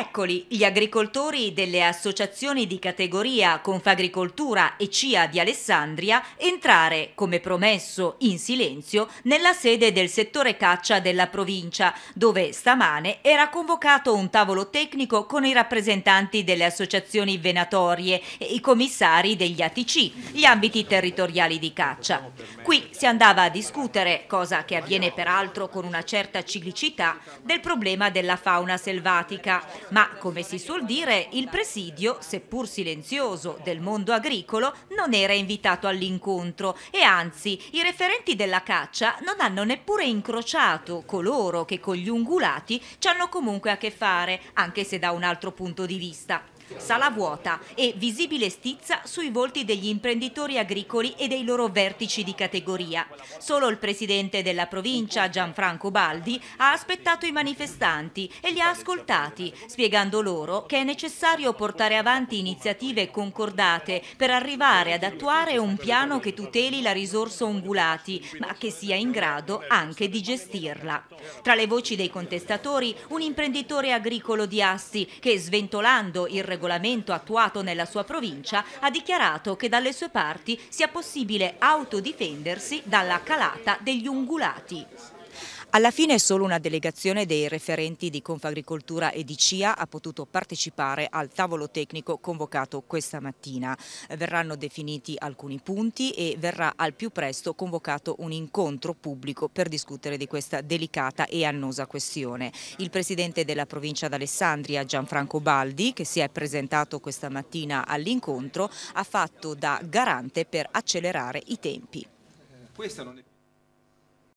Eccoli gli agricoltori delle associazioni di categoria Confagricoltura e CIA di Alessandria entrare, come promesso in silenzio, nella sede del settore caccia della provincia, dove stamane era convocato un tavolo tecnico con i rappresentanti delle associazioni venatorie e i commissari degli ATC, gli ambiti territoriali di caccia. Qui si andava a discutere, cosa che avviene peraltro con una certa ciclicità, del problema della fauna selvatica ma, come si suol dire, il presidio, seppur silenzioso, del mondo agricolo non era invitato all'incontro e anzi i referenti della caccia non hanno neppure incrociato coloro che con gli ungulati ci hanno comunque a che fare, anche se da un altro punto di vista. Sala vuota e visibile stizza sui volti degli imprenditori agricoli e dei loro vertici di categoria. Solo il presidente della provincia, Gianfranco Baldi, ha aspettato i manifestanti e li ha ascoltati, spiegando loro che è necessario portare avanti iniziative concordate per arrivare ad attuare un piano che tuteli la risorsa ungulati, ma che sia in grado anche di gestirla. Tra le voci dei contestatori, un imprenditore agricolo di Assi che, sventolando il regolamento, regolamento attuato nella sua provincia, ha dichiarato che dalle sue parti sia possibile autodifendersi dalla calata degli ungulati. Alla fine solo una delegazione dei referenti di Confagricoltura e di CIA ha potuto partecipare al tavolo tecnico convocato questa mattina. Verranno definiti alcuni punti e verrà al più presto convocato un incontro pubblico per discutere di questa delicata e annosa questione. Il presidente della provincia d'Alessandria, Gianfranco Baldi, che si è presentato questa mattina all'incontro, ha fatto da garante per accelerare i tempi.